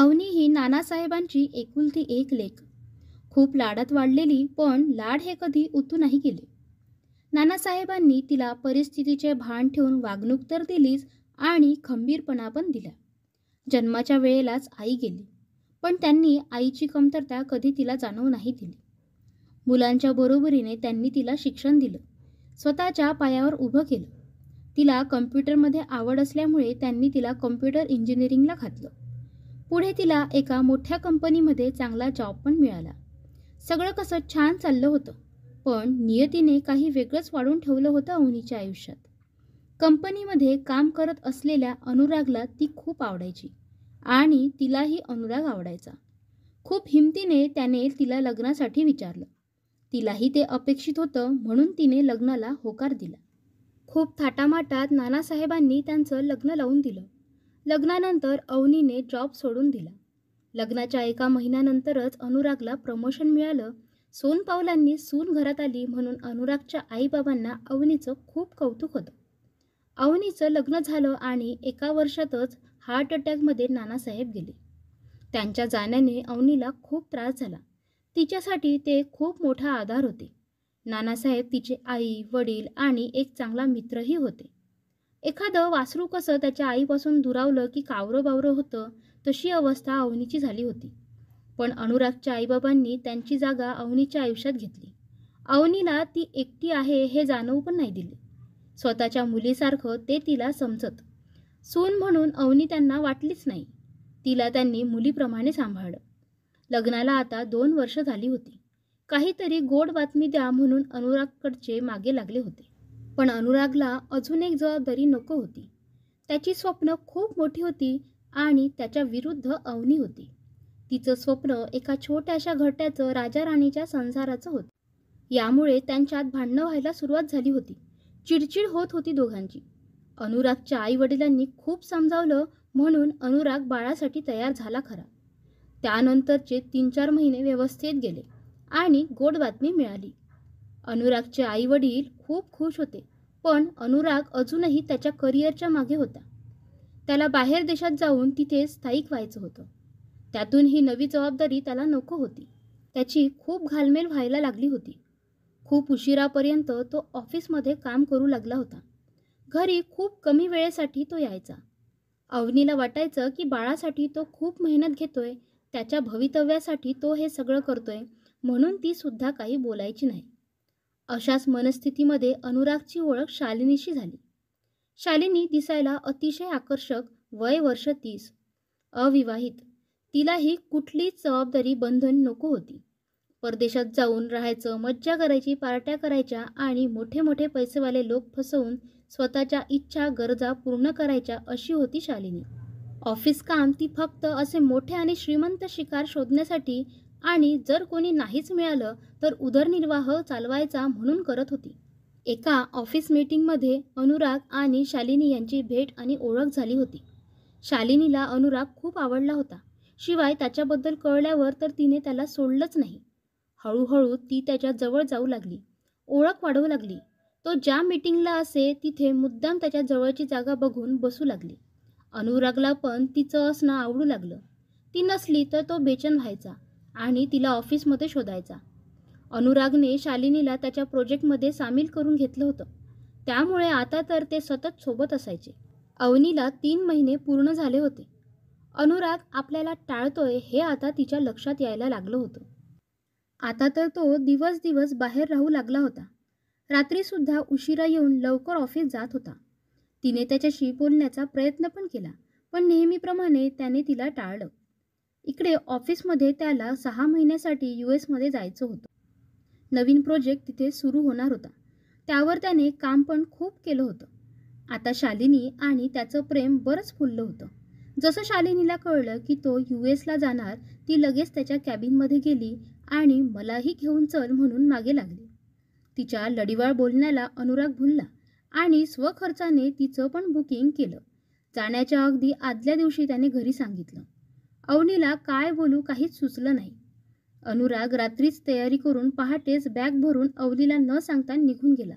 अवनी ही नानासाहेबांची एकुलती एक लेख खूप लाडत वाढलेली पण लाड हे कधी उतू नाही गेले नानासाहेबांनी तिला परिस्थितीचे भान ठेवून वागणूक तर दिलीच आणि खंबीरपणा पण दिला जन्माच्या वेळेलाच आई गेली पण त्यांनी आईची कमतरता कधी तिला जाणवू नाही दिली मुलांच्या बरोबरीने त्यांनी तिला शिक्षण दिलं स्वतःच्या पायावर उभं केलं तिला कम्प्युटरमध्ये आवड असल्यामुळे त्यांनी तिला कम्प्युटर इंजिनिअरिंगला घातलं पुढे तिला एका मोठ्या कंपनीमध्ये चांगला जॉब पण मिळाला सगळं कसं छान चाललं होतं पण नियतीने काही वेगळंच वाढून ठेवलं होतं अवनीच्या आयुष्यात कंपनीमध्ये काम करत असलेल्या अनुरागला ती खूप आवडायची आणि तिलाही अनुराग आवडायचा खूप हिमतीने त्याने तिला लग्नासाठी विचारलं तिलाही ते अपेक्षित होतं म्हणून तिने लग्नाला होकार दिला खूप थाटामाटात नानासाहेबांनी त्यांचं लग्न लावून दिलं लग्नानंतर अवनीने जॉब सोडून दिला लग्नाच्या एका महिन्यानंतरच अनुरागला प्रमोशन मिळालं सोन पावलांनी सून घरात आली म्हणून अनुरागच्या आईबाबांना अवनीचं खूप कौतुक होतं अवनीचं लग्न झालं आणि एका वर्षातच हार्ट अटॅकमध्ये नानासाहेब गेले त्यांच्या जाण्याने अवनीला खूप त्रास झाला तिच्यासाठी ते खूप मोठा आधार होते नानासाहेब तिचे आई वडील आणि एक चांगला मित्रही होते एखादं वासरू कसं त्याच्या आईपासून दुरावलं की कावरं बावरं होतं तशी अवस्था अवनीची झाली होती पण अनुरागच्या आईबाबांनी त्यांची जागा अवनीच्या आयुष्यात घेतली अवनीला ती एकटी आहे हे जाणवू पण नाही दिले स्वतःच्या मुलीसारखं ते तिला समजत सून म्हणून अवनी त्यांना वाटलीच नाही तिला त्यांनी मुलीप्रमाणे सांभाळलं लग्नाला आता दोन वर्ष झाली होती काहीतरी गोड बातमी द्या म्हणून अनुरागकडचे मागे लागले होते पण अनुरागला अजून एक जबाबदारी नको होती त्याची स्वप्न खूप मोठी होती आणि त्याच्या विरुद्ध अवनी होती तिचं स्वप्न एका छोट्याशा घट्याचं राजा राणीच्या संसाराचं होतं यामुळे त्यांच्यात भांडणं व्हायला सुरुवात झाली होती चिडचिड होत होती दोघांची अनुरागच्या आई वडिलांनी खूप समजावलं म्हणून अनुराग बाळासाठी तयार झाला खरा त्यानंतरचे तीन चार महिने व्यवस्थेत गेले आणि गोड बातमी मिळाली अनुरागचे वडील खूप खुश होते पण अनुराग अजूनही त्याच्या करिअरच्या मागे होता त्याला बाहेर देशात जाऊन तिथे स्थायिक व्हायचं होतं त्यातून ही नवी जबाबदारी त्याला नको होती त्याची खूप घालमेल व्हायला लागली होती खूप उशिरापर्यंत तो ऑफिसमध्ये काम करू लागला होता घरी खूप कमी वेळेसाठी तो यायचा अवनीला वाटायचं की बाळासाठी तो खूप मेहनत घेतोय त्याच्या भवितव्यासाठी तो हे सगळं करतोय म्हणून ती सुद्धा काही बोलायची नाही अशाच मनस्थितीमध्ये अनुरागची ओळख शालिनीशी झाली शालिनी दिसायला अतिशय आकर्षक वय वर्ष तीस अविवाहित तिलाही कुठलीच जबाबदारी बंधन नको होती परदेशात जाऊन राहायचं मज्जा करायची पार्ट्या करायच्या आणि मोठे मोठे पैसेवाले लोक फसवून स्वतःच्या इच्छा गरजा पूर्ण करायच्या अशी होती शालिनी ऑफिस काम ती फक्त असे मोठे आणि श्रीमंत शिकार शोधण्यासाठी आणि जर कोणी नाहीच मिळालं तर उदरनिर्वाह चालवायचा म्हणून करत होती एका ऑफिस मीटिंगमध्ये अनुराग आणि शालिनी यांची भेट आणि ओळख झाली होती शालिनीला अनुराग खूप आवडला होता शिवाय त्याच्याबद्दल कळल्यावर तर तिने त्याला सोडलंच नाही हळूहळू ती त्याच्या जवळ जाऊ लागली ओळख वाढवू लागली तो ज्या मीटिंगला असे तिथे मुद्दाम त्याच्या जवळची जागा बघून बसू लागली अनुरागला पण तिचं असणं आवडू लागलं ती नसली तर तो बेचन व्हायचा आणि तिला ऑफिसमध्ये शोधायचा अनुरागने शालिनीला त्याच्या प्रोजेक्टमध्ये सामील करून घेतलं होतं त्यामुळे आता तर ते सतत सोबत असायचे अवनीला तीन महिने पूर्ण झाले होते अनुराग आपल्याला टाळतोय हे आता तिच्या लक्षात यायला लागलं होतं आता तर तो दिवस दिवस बाहेर राहू लागला होता रात्रीसुद्धा उशिरा येऊन लवकर ऑफिस जात होता तिने त्याच्याशी बोलण्याचा प्रयत्न पण केला पण नेहमीप्रमाणे त्याने तिला टाळलं इकडे ऑफिसमध्ये त्याला सहा महिन्यासाठी यू एसमध्ये जायचं होतं नवीन प्रोजेक्ट तिथे सुरू होणार होता त्यावर त्याने काम पण खूप केलं होतं आता शालिनी आणि त्याचं प्रेम बरंच फुललं होतं जसं शालिनीला कळलं की तो यू एसला जाणार ती लगेच त्याच्या कॅबिनमध्ये गेली आणि मलाही घेऊन चल म्हणून मागे लागली तिच्या लढीवाळ बोलण्याला अनुराग भुलला आणि स्वखर्चाने तिचं पण बुकिंग केलं जाण्याच्या अगदी आदल्या दिवशी त्याने घरी सांगितलं अवनीला काय बोलू काहीच सुचलं नाही अनुराग रात्रीच तयारी करून पहाटेच बॅग भरून अवलीला न सांगता निघून गेला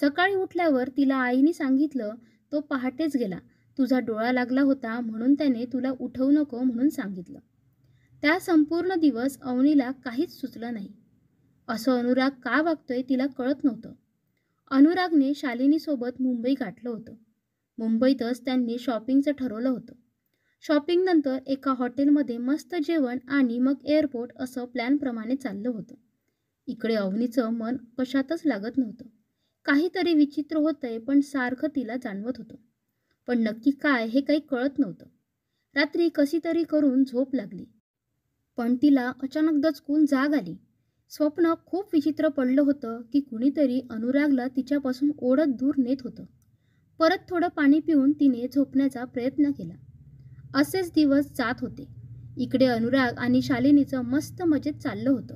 सकाळी उठल्यावर तिला आईने सांगितलं तो पहाटेच गेला तुझा डोळा लागला होता म्हणून त्याने तुला उठवू नको म्हणून सांगितलं त्या संपूर्ण दिवस अवनीला काहीच सुचलं नाही असं अनुराग का वागतोय तिला कळत नव्हतं अनुरागने शालिनीसोबत मुंबई गाठलं होतं मुंबईतच त्यांनी शॉपिंगचं ठरवलं होतं शॉपिंगनंतर एका हॉटेलमध्ये मस्त जेवण आणि मग एअरपोर्ट असं प्लॅनप्रमाणे चाललं होतं इकडे अवनीचं मन कशातच लागत नव्हतं काहीतरी विचित्र होतंय पण सारखं तिला जाणवत होतं पण नक्की काय हे काही कळत नव्हतं रात्री कशी तरी करून झोप लागली पण तिला अचानक दचकून जाग आली स्वप्न खूप विचित्र पडलं होतं की कुणीतरी अनुरागला तिच्यापासून ओढत दूर नेत होतं परत थोडं पाणी पिऊन तिने झोपण्याचा प्रयत्न केला असेच दिवस जात होते इकडे अनुराग आणि शालिनीचं मस्त मजेत चाललं होतं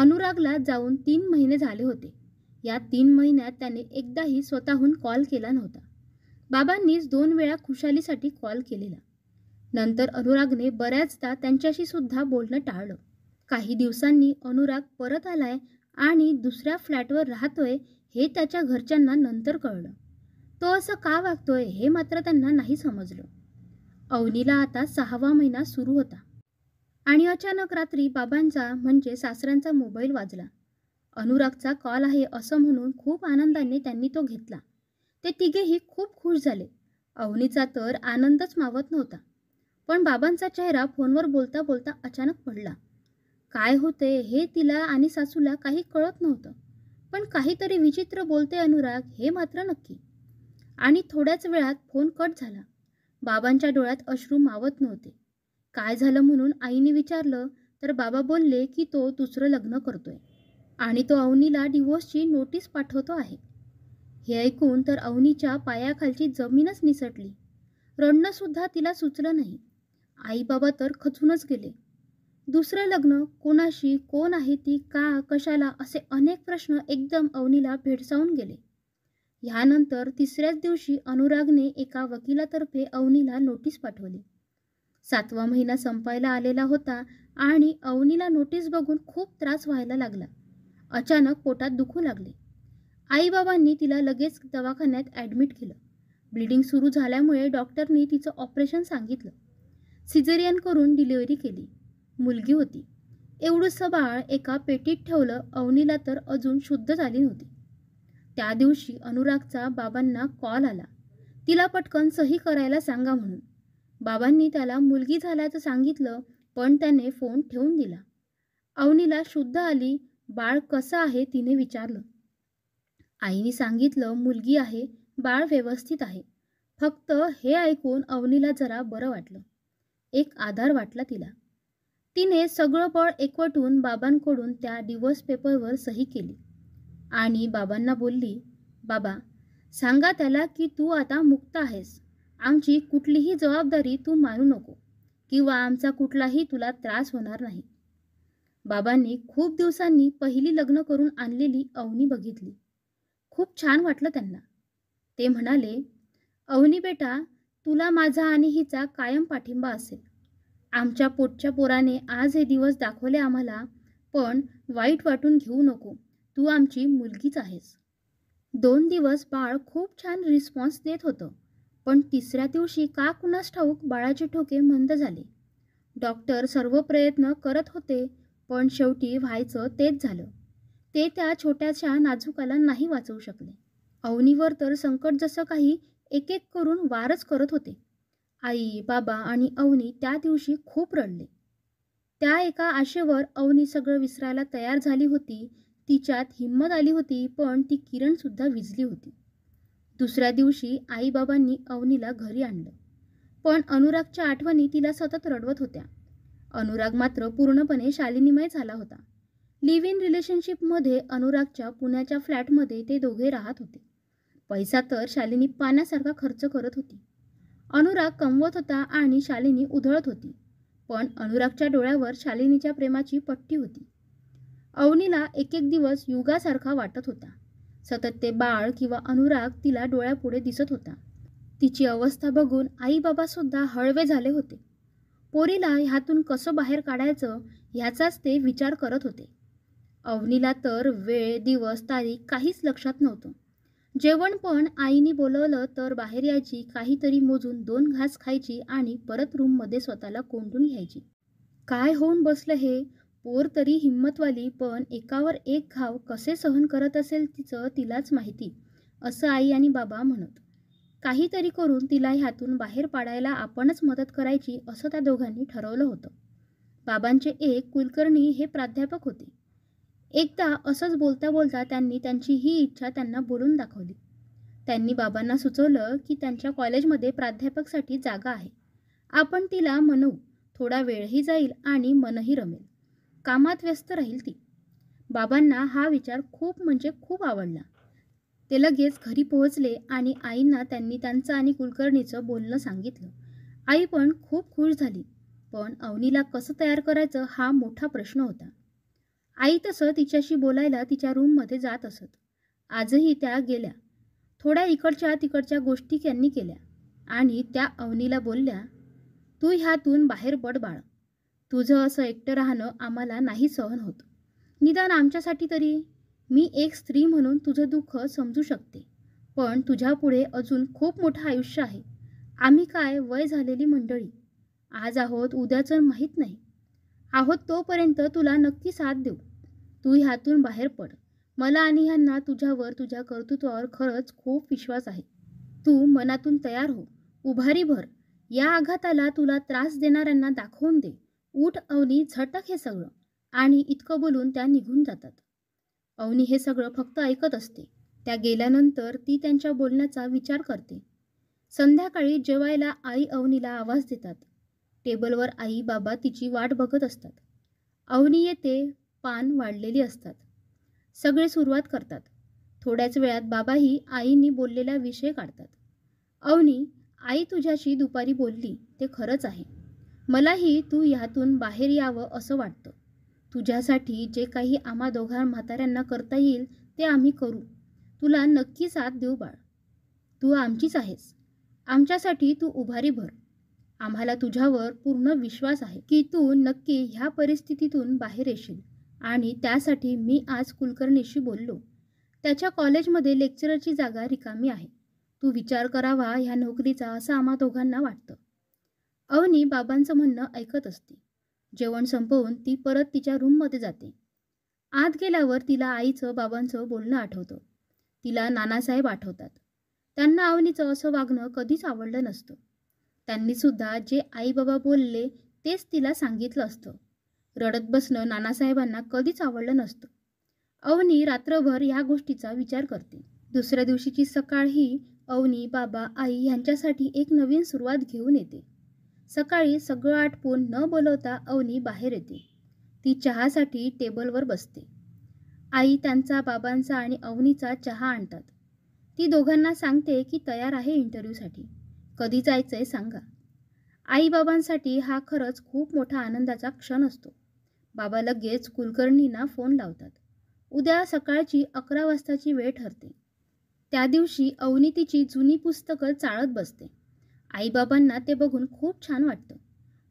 अनुरागला जाऊन तीन महिने झाले होते या तीन महिन्यात त्याने एकदाही स्वतःहून कॉल केला नव्हता बाबांनीच दोन वेळा खुशालीसाठी कॉल केलेला नंतर अनुरागने बऱ्याचदा त्यांच्याशी सुद्धा बोलणं टाळलं काही दिवसांनी अनुराग परत आलाय आणि दुसऱ्या फ्लॅटवर राहतोय हे त्याच्या घरच्यांना नंतर कळलं तो असं का वागतोय हे मात्र त्यांना नाही समजलं अवनीला आता सहावा महिना सुरू होता आणि अचानक रात्री बाबांचा म्हणजे सासऱ्यांचा मोबाईल वाजला अनुरागचा कॉल आहे असं म्हणून खूप आनंदाने त्यांनी तो घेतला ते तिघेही खूप खुश झाले अवनीचा तर आनंदच मावत नव्हता पण बाबांचा चेहरा फोनवर बोलता बोलता अचानक पडला काय होते हे तिला आणि सासूला काही कळत नव्हतं पण काहीतरी विचित्र बोलते अनुराग हे मात्र नक्की आणि थोड्याच वेळात फोन कट झाला बाबांच्या डोळ्यात अश्रू मावत नव्हते काय झालं म्हणून आईने विचारलं तर बाबा बोलले की तो दुसरं लग्न करतोय आणि तो अवनीला डिवोर्सची नोटीस पाठवतो आहे हे ऐकून तर अवनीच्या पायाखालची जमीनच निसटली सुद्धा तिला सुचलं नाही आईबाबा तर खचूनच गेले दुसरं लग्न कोणाशी कोण आहे ती का कशाला असे अनेक प्रश्न एकदम अवनीला भेडसावून गेले ह्यानंतर तिसऱ्याच दिवशी अनुरागने एका वकिलातर्फे अवनीला नोटीस पाठवली सातवा महिना संपायला आलेला होता आणि अवनीला नोटीस बघून खूप त्रास व्हायला लागला अचानक पोटात दुखू लागले आईबाबांनी तिला लगेच दवाखान्यात ॲडमिट केलं ब्लिडिंग सुरू झाल्यामुळे डॉक्टरनी तिचं ऑपरेशन सांगितलं सिझेरियन करून डिलिव्हरी केली मुलगी होती एवढंसं बाळ एका पेटीत ठेवलं अवनीला तर अजून शुद्ध झाली नव्हती त्या दिवशी अनुरागचा बाबांना कॉल आला तिला पटकन सही करायला सांगा म्हणून बाबांनी त्याला मुलगी झाल्याचं सांगितलं पण त्याने फोन ठेवून दिला अवनीला शुद्ध आली बाळ कसं आहे तिने विचारलं आईने सांगितलं मुलगी आहे बाळ व्यवस्थित आहे फक्त हे ऐकून अवनीला जरा बरं वाटलं एक आधार वाटला तिला तिने सगळं बळ एकवटून बाबांकडून त्या डिवोर्स पेपरवर सही केली आणि बाबांना बोलली बाबा सांगा त्याला की तू आता मुक्त आहेस आमची कुठलीही जबाबदारी तू मानू नको किंवा आमचा कुठलाही तुला त्रास होणार नाही बाबांनी खूप दिवसांनी पहिली लग्न करून आणलेली अवनी बघितली खूप छान वाटलं त्यांना ते म्हणाले अवनी बेटा तुला माझा आणि हिचा कायम पाठिंबा असेल आमच्या पोटच्या पोराने आज हे दिवस दाखवले आम्हाला पण वाईट वाटून घेऊ नको तू आमची मुलगीच आहेस दोन दिवस बाळ खूप छान रिस्पॉन्स देत होतं पण तिसऱ्या दिवशी का कुणास ठाऊक बाळाचे ठोके मंद झाले डॉक्टर सर्व प्रयत्न करत होते पण शेवटी व्हायचं तेच झालं ते त्या छोट्याशा नाजूकाला नाही वाचवू शकले अवनीवर तर संकट जसं काही एक एक करून वारच करत होते आई बाबा आणि अवनी त्या दिवशी खूप रडले त्या एका आशेवर अवनी सगळं विसरायला तयार झाली होती तिच्यात हिंमत आली होती पण ती किरणसुद्धा विजली होती दुसऱ्या दिवशी आईबाबांनी अवनीला घरी आणलं पण अनुरागच्या आठवणी तिला सतत रडवत होत्या अनुराग मात्र पूर्णपणे शालिनीमय झाला होता लिव्ह इन रिलेशनशिपमध्ये अनुरागच्या पुण्याच्या फ्लॅटमध्ये ते दोघे राहत होते पैसा तर शालिनी पाण्यासारखा खर्च करत होती अनुराग कमवत होता आणि शालिनी उधळत होती पण अनुरागच्या डोळ्यावर शालिनीच्या प्रेमाची पट्टी होती अवनीला एक एक दिवस युगासारखा वाटत होता सतत ते बाळ किंवा अनुराग तिला डोळ्यापुढे दिसत होता तिची अवस्था बघून आई सुद्धा हळवे झाले होते पोरीला ह्यातून कसं बाहेर काढायचं ह्याचाच ते विचार करत होते अवनीला तर वेळ दिवस तारीख काहीच लक्षात नव्हतं जेवण पण आईने बोलवलं तर बाहेर यायची काहीतरी मोजून दोन घास खायची आणि परत रूममध्ये स्वतःला कोंडून घ्यायची काय होऊन बसलं हे पोर तरी हिंमतवाली पण एकावर एक घाव कसे सहन करत असेल तिचं तिलाच माहिती असं आई आणि बाबा म्हणत काहीतरी करून तिला ह्यातून बाहेर पाडायला आपणच मदत करायची असं त्या दोघांनी ठरवलं होतं बाबांचे एक कुलकर्णी हे प्राध्यापक होते एकदा असंच बोलता बोलता त्यांनी त्यांची ही इच्छा त्यांना बोलून दाखवली त्यांनी बाबांना सुचवलं की त्यांच्या कॉलेजमध्ये प्राध्यापकसाठी जागा आहे आपण तिला म्हणू थोडा वेळही जाईल आणि मनही रमेल कामात व्यस्त राहील ती बाबांना हा विचार खूप म्हणजे खूप आवडला ते लगेच घरी पोहोचले आणि आईंना त्यांनी त्यांचं आणि कुलकर्णीचं बोलणं सांगितलं आई पण खूप खुश झाली पण अवनीला कसं तयार करायचं हा मोठा प्रश्न होता आई तसं तिच्याशी बोलायला तिच्या रूममध्ये जात असत आजही त्या गेल्या थोड्या इकडच्या तिकडच्या गोष्टी त्यांनी केल्या आणि त्या अवनीला बोलल्या तू ह्यातून बाहेर पड बाळ तुझं असं एकटं राहणं आम्हाला नाही सहन होत निदान आमच्यासाठी तरी मी एक स्त्री म्हणून तुझं दुःख समजू शकते पण तुझ्यापुढे अजून खूप मोठं आयुष्य आहे आम्ही काय वय झालेली मंडळी आज आहोत उद्याचं माहीत नाही आहोत तोपर्यंत तुला नक्की साथ देऊ तू ह्यातून बाहेर पड मला आणि ह्यांना तुझ्यावर तुझ्या कर्तृत्वावर खरंच खूप विश्वास आहे तू मनातून तयार हो उभारी भर या आघाताला तुला त्रास देणाऱ्यांना दाखवून दे उठ अवनी झटक हे सगळं आणि इतकं बोलून त्या निघून जातात अवनी हे सगळं फक्त ऐकत असते त्या गेल्यानंतर ती त्यांच्या बोलण्याचा विचार करते संध्याकाळी जेवायला आई अवनीला आवाज देतात टेबलवर आई बाबा तिची वाट बघत असतात अवनी येते पान वाढलेली असतात सगळे सुरुवात करतात थोड्याच वेळात बाबाही आईनी बोललेला विषय काढतात अवनी आई तुझ्याशी दुपारी बोलली ते खरंच आहे मलाही तू ह्यातून बाहेर यावं असं वाटतं तुझ्यासाठी जे काही आम्हा दोघा म्हाताऱ्यांना करता येईल ते आम्ही करू तुला नक्की साथ देऊ बाळ तू आमचीच आहेस आमच्यासाठी तू उभारी भर आम्हाला तुझ्यावर पूर्ण विश्वास आहे की तू नक्की ह्या परिस्थितीतून बाहेर येशील आणि त्यासाठी मी आज कुलकर्णीशी बोललो त्याच्या कॉलेजमध्ये लेक्चरची जागा रिकामी आहे तू विचार करावा ह्या नोकरीचा असं आम्हा दोघांना वाटतं अवनी बाबांचं म्हणणं ऐकत असते जेवण संपवून ती परत तिच्या रूममध्ये जाते आत गेल्यावर तिला आईचं बाबांचं बोलणं आठवतं तिला नानासाहेब आठवतात त्यांना अवनीचं असं वागणं कधीच आवडलं नसतं त्यांनी सुद्धा जे आई बाबा बोलले तेच तिला सांगितलं असतं रडत बसणं नानासाहेबांना कधीच आवडलं नसतं अवनी रात्रभर ह्या गोष्टीचा विचार करते दुसऱ्या दिवशीची सकाळ ही अवनी बाबा आई ह्यांच्यासाठी एक नवीन सुरुवात घेऊन येते सकाळी सगळं आटपून न बोलवता अवनी बाहेर येते ती चहासाठी टेबलवर बसते आई त्यांचा बाबांचा आणि अवनीचा चहा आणतात ती दोघांना सांगते की तयार आहे इंटरव्ह्यूसाठी कधी जायचं आहे सांगा आईबाबांसाठी हा खरंच खूप मोठा आनंदाचा क्षण असतो बाबा लगेच कुलकर्णींना फोन लावतात उद्या सकाळची अकरा वाजताची वेळ ठरते त्या दिवशी अवनी तिची जुनी पुस्तकं चाळत बसते आईबाबांना ते बघून खूप छान वाटतं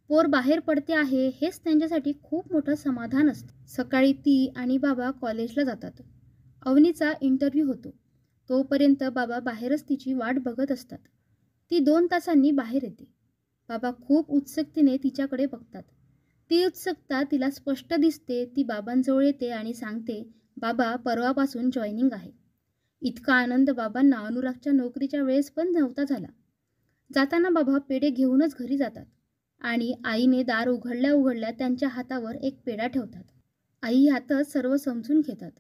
पोर बाहेर पडते आहे हेच त्यांच्यासाठी खूप मोठं समाधान असतं सकाळी ती आणि बाबा कॉलेजला जातात अवनीचा इंटरव्ह्यू होतो तोपर्यंत बाबा बाहेरच तिची वाट बघत असतात ती दोन तासांनी बाहेर येते बाबा खूप उत्सुकतेने तिच्याकडे बघतात ती उत्सुकता तिला स्पष्ट दिसते ती बाबांजवळ येते आणि सांगते बाबा परवापासून जॉईनिंग आहे इतका आनंद बाबांना अनुरागच्या नोकरीच्या वेळेस पण नव्हता झाला जाताना बाबा पेढे घेऊनच घरी जातात आणि आईने दार उघडल्या उघडल्या त्यांच्या हातावर एक पेढा ठेवतात आई ह्यातच सर्व समजून घेतात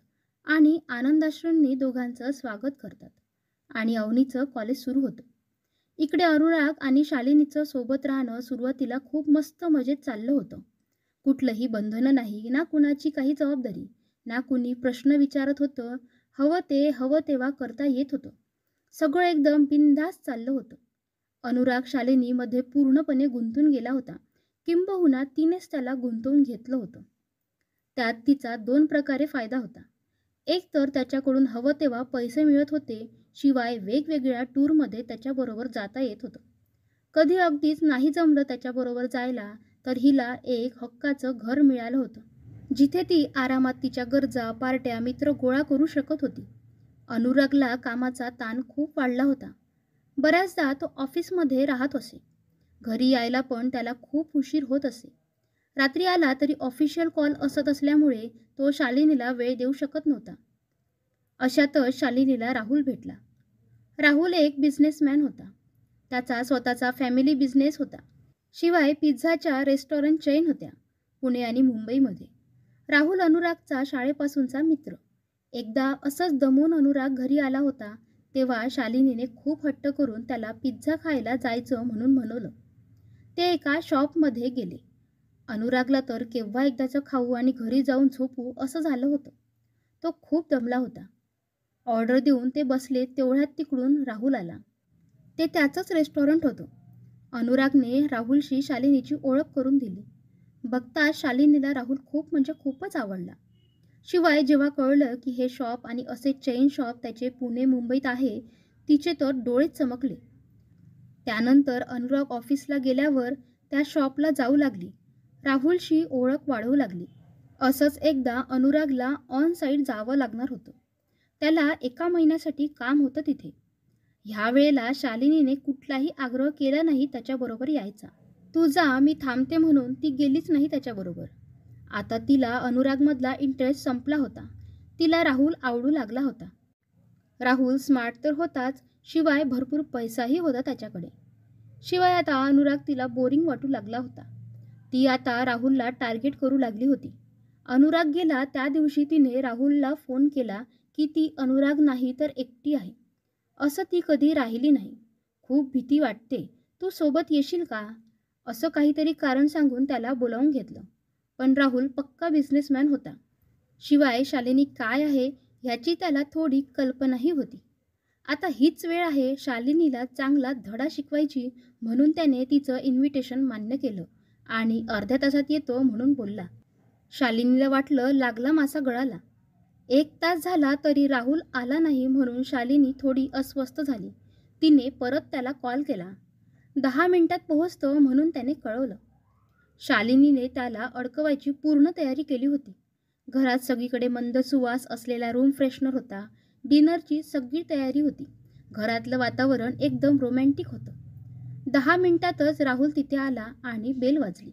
आणि आनंदाश्रूंनी दोघांचं स्वागत करतात आणि अवनीचं कॉलेज सुरू होतं इकडे अरुराग आणि शालिनीचं सोबत राहणं सुरुवातीला खूप मस्त मजेत चाललं होतं कुठलंही बंधनं नाही ना कुणाची काही जबाबदारी ना कुणी प्रश्न विचारत होतं हवं ते हवं तेव्हा करता येत होतं सगळं एकदम बिनधास्त चाललं होतं अनुराग शालिनीमध्ये पूर्णपणे गुंतून गेला होता किंबहुना तिनेच त्याला गुंतवून घेतलं होतं त्यात तिचा दोन प्रकारे फायदा होता एक तर त्याच्याकडून हवं तेव्हा पैसे मिळत होते शिवाय वेगवेगळ्या टूरमध्ये त्याच्याबरोबर जाता येत होतं कधी अगदीच नाही जमलं त्याच्याबरोबर जायला तर हिला एक हक्काचं घर मिळालं होतं जिथे ती आरामात तिच्या गरजा पार्ट्या मित्र गोळा करू शकत होती अनुरागला कामाचा ताण खूप वाढला होता बऱ्याचदा तो ऑफिसमध्ये राहत असे घरी यायला पण त्याला खूप उशीर होत असे रात्री आला तरी ऑफिशियल कॉल असत असल्यामुळे तो शालिनीला वेळ देऊ शकत नव्हता अशातच शालिनीला राहुल भेटला राहुल एक बिझनेसमॅन होता त्याचा स्वतःचा फॅमिली बिझनेस होता शिवाय पिझ्झाच्या रेस्टॉरंट चेन होत्या पुणे आणि मुंबईमध्ये राहुल अनुरागचा शाळेपासूनचा मित्र एकदा असंच दमून अनुराग घरी आला होता तेव्हा शालिनीने खूप हट्ट करून त्याला पिझ्झा खायला जायचं म्हणून म्हणवलं ते एका शॉपमध्ये गेले अनुरागला तर केव्हा एकदाचं खाऊ आणि घरी जाऊन झोपू असं झालं होतं तो खूप दमला होता ऑर्डर देऊन ते बसले तेवढ्यात तिकडून राहुल आला ते त्याचंच रेस्टॉरंट होतं अनुरागने राहुलशी शालिनीची ओळख करून दिली बघता शालिनीला राहुल खूप म्हणजे खूपच आवडला शिवाय जेव्हा कळलं की हे शॉप आणि असे चेन शॉप त्याचे पुणे मुंबईत आहे तिचे तर डोळेच चमकले त्यानंतर अनुराग ऑफिसला गेल्यावर त्या शॉपला जाऊ लागली राहुलशी ओळख वाढवू लागली असंच एकदा अनुरागला ऑन साईड जावं लागणार होतं त्याला एका महिन्यासाठी काम होतं तिथे ह्या वेळेला शालिनीने कुठलाही आग्रह केला नाही त्याच्याबरोबर यायचा तू जा मी थांबते म्हणून ती गेलीच नाही त्याच्याबरोबर आता तिला अनुरागमधला इंटरेस्ट संपला होता तिला राहुल आवडू लागला होता राहुल स्मार्ट तर होताच शिवाय भरपूर पैसाही होता त्याच्याकडे शिवाय आता अनुराग तिला बोरिंग वाटू लागला होता ती आता राहुलला टार्गेट करू लागली होती अनुराग गेला त्या दिवशी तिने राहुलला फोन केला की ती अनुराग नाही तर एकटी आहे असं ती कधी राहिली नाही खूप भीती वाटते तू सोबत येशील का असं काहीतरी कारण सांगून त्याला बोलावून घेतलं पण राहुल पक्का बिझनेसमॅन होता शिवाय शालिनी काय आहे ह्याची त्याला थोडी कल्पनाही होती आता हीच वेळ आहे शालिनीला चांगला धडा शिकवायची म्हणून त्याने तिचं इन्व्हिटेशन मान्य केलं आणि अर्ध्या तासात येतो म्हणून बोलला शालिनीला वाटलं लागला मासा गळाला एक तास झाला तरी राहुल आला नाही म्हणून शालिनी थोडी अस्वस्थ झाली तिने परत त्याला कॉल केला दहा मिनिटात पोहोचतो म्हणून त्याने कळवलं शालिनीने त्याला अडकवायची पूर्ण तयारी केली होती घरात सगळीकडे मंद सुवास असलेला रूम फ्रेशनर होता डिनरची सगळी तयारी होती घरातलं वातावरण एकदम रोमॅन्टिक होतं दहा मिनिटातच राहुल तिथे आला आणि बेल वाजली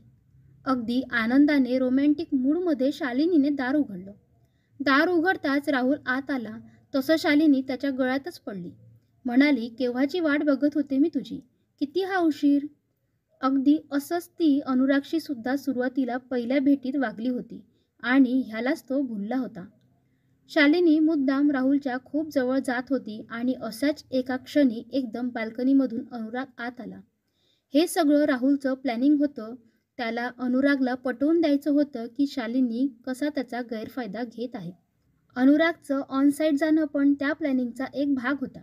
अगदी आनंदाने रोमॅन्टिक मूडमध्ये शालिनीने दार उघडलं दार उघडताच राहुल आत आला तसं शालिनी त्याच्या गळ्यातच पडली म्हणाली केव्हाची वाट बघत होते मी तुझी किती हा उशीर अगदी असंच ती सुद्धा सुरुवातीला पहिल्या भेटीत वागली होती आणि ह्यालाच तो भुलला होता शालिनी मुद्दाम राहुलच्या खूप जवळ जात होती आणि असाच एका क्षणी एकदम बाल्कनीमधून अनुराग आत आला हे सगळं राहुलचं प्लॅनिंग होतं त्याला अनुरागला पटवून द्यायचं होतं की शालिनी कसा त्याचा गैरफायदा घेत आहे अनुरागचं ऑन साईड जाणं पण त्या प्लॅनिंगचा एक भाग होता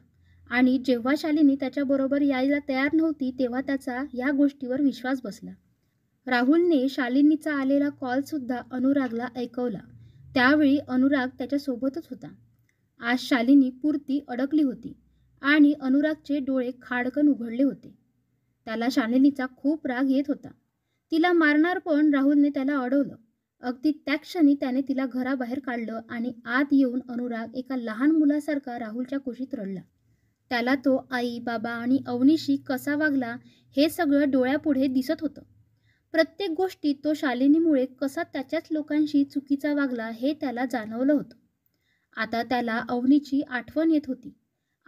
आणि जेव्हा शालिनी त्याच्याबरोबर यायला तयार नव्हती तेव्हा त्याचा या गोष्टीवर विश्वास बसला राहुलने शालिनीचा आलेला कॉलसुद्धा अनुरागला ऐकवला त्यावेळी अनुराग त्याच्यासोबतच होता आज शालिनी पुरती अडकली होती आणि अनुरागचे डोळे खाडकन उघडले होते त्याला शालिनीचा खूप राग येत होता तिला मारणार पण राहुलने त्याला अडवलं अगदी त्या क्षणी त्याने तिला घराबाहेर काढलं आणि आत येऊन अनुराग एका लहान मुलासारखा राहुलच्या कुशीत रडला त्याला तो आई बाबा आणि अवनीशी कसा वागला हे सगळं डोळ्यापुढे दिसत होतं प्रत्येक गोष्टीत तो शालिनीमुळे कसा त्याच्याच लोकांशी चुकीचा वागला हे त्याला जाणवलं होतं आता त्याला अवनीची आठवण येत होती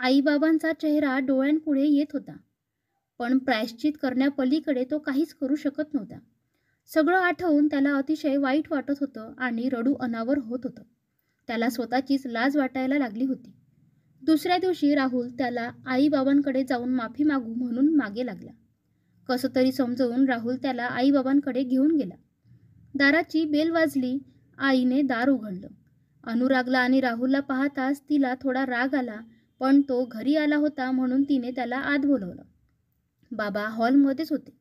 आईबाबांचा चेहरा डोळ्यांपुढे येत होता पण प्रायश्चित करण्यापलीकडे तो काहीच करू शकत नव्हता सगळं आठवून त्याला अतिशय वाईट वाटत होतं आणि रडू अनावर होत होतं त्याला स्वतःचीच लाज वाटायला लागली होती दुसऱ्या दिवशी राहुल त्याला आईबाबांकडे जाऊन माफी मागू म्हणून मागे लागला कसं तरी समजवून राहुल त्याला आईबाबांकडे घेऊन गेला दाराची बेल वाजली आईने दार उघडलं अनुरागला आणि राहुलला पाहताच तिला थोडा राग आला पण तो घरी आला होता म्हणून तिने त्याला आत बोलवलं बाबा हॉलमध्येच होते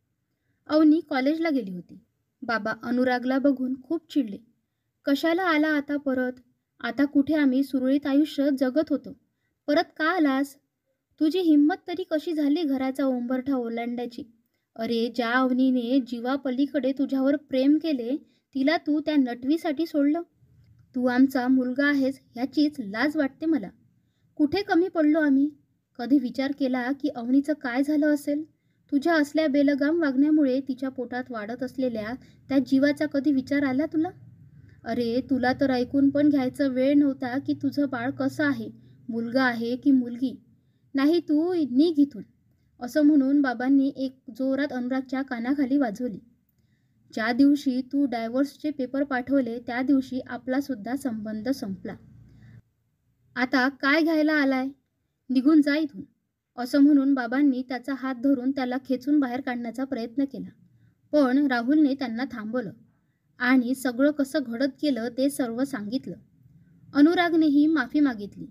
अवनी कॉलेजला गेली होती बाबा अनुरागला बघून खूप चिडले कशाला आला आता परत आता कुठे आम्ही सुरळीत आयुष्य जगत होतो परत का आलास तुझी हिंमत तरी कशी झाली घराचा ओंबरठा ओलांडायची अरे ज्या अवनीने जीवापलीकडे तुझ्यावर प्रेम केले तिला तू त्या नटवीसाठी सोडलं तू आमचा मुलगा आहेस ह्याचीच लाज वाटते मला कुठे कमी पडलो आम्ही कधी विचार केला की अवनीचं काय झालं असेल तुझ्या असल्या बेलगाम वागण्यामुळे तिच्या पोटात वाढत असलेल्या त्या जीवाचा कधी विचार आला तुला अरे तुला तर ऐकून पण घ्यायचा वेळ नव्हता की तुझं बाळ कसं आहे मुलगा आहे की मुलगी नाही तू निघ इथून असं म्हणून बाबांनी एक जोरात अनुरागच्या कानाखाली वाजवली ज्या दिवशी तू डायव्हर्सचे पेपर पाठवले त्या दिवशी आपलासुद्धा संबंध संपला आता काय घ्यायला आलाय निघून जा इथून असं म्हणून बाबांनी त्याचा हात धरून त्याला खेचून बाहेर काढण्याचा प्रयत्न केला पण राहुलने त्यांना थांबवलं आणि सगळं कसं घडत गेलं ते सर्व सांगितलं अनुरागनेही माफी मागितली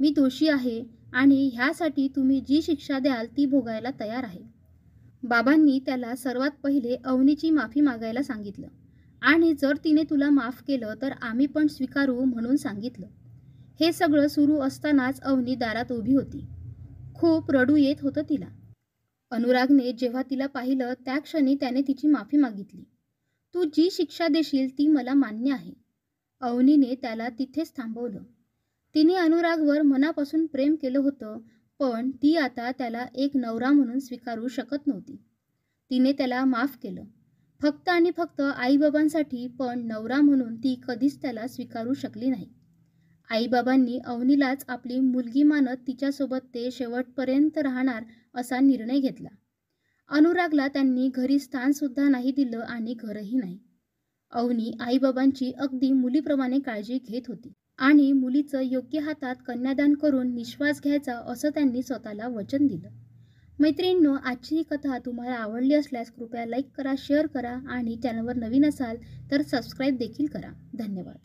मी दोषी आहे आणि ह्यासाठी तुम्ही जी शिक्षा द्याल ती भोगायला तयार आहे बाबांनी त्याला सर्वात पहिले अवनीची माफी मागायला सांगितलं आणि जर तिने तुला माफ केलं तर आम्ही पण स्वीकारू म्हणून सांगितलं हे सगळं सुरू असतानाच अवनी दारात उभी होती खूप रडू येत होतं तिला अनुरागने जेव्हा तिला पाहिलं त्या क्षणी त्याने तिची माफी मागितली तू जी शिक्षा देशील ती मला मान्य आहे अवनीने त्याला तिथेच थांबवलं तिने अनुरागवर मनापासून प्रेम केलं होतं पण ती आता त्याला एक नवरा म्हणून स्वीकारू शकत नव्हती तिने त्याला माफ केलं फक्त आणि फक्त आईबाबांसाठी पण नवरा म्हणून ती कधीच त्याला स्वीकारू शकली नाही आईबाबांनी अवनीलाच आपली मुलगी मानत तिच्यासोबत ते शेवटपर्यंत राहणार असा निर्णय घेतला अनुरागला त्यांनी घरी स्थानसुद्धा नाही दिलं आणि घरही नाही अवनी आईबाबांची अगदी मुलीप्रमाणे काळजी घेत होती आणि मुलीचं योग्य हातात कन्यादान करून निश्वास घ्यायचा असं त्यांनी स्वतःला वचन दिलं मैत्रिणींनो आजची ही कथा तुम्हाला आवडली असल्यास कृपया लाईक करा शेअर करा आणि चॅनलवर नवीन असाल तर सबस्क्राईब देखील करा धन्यवाद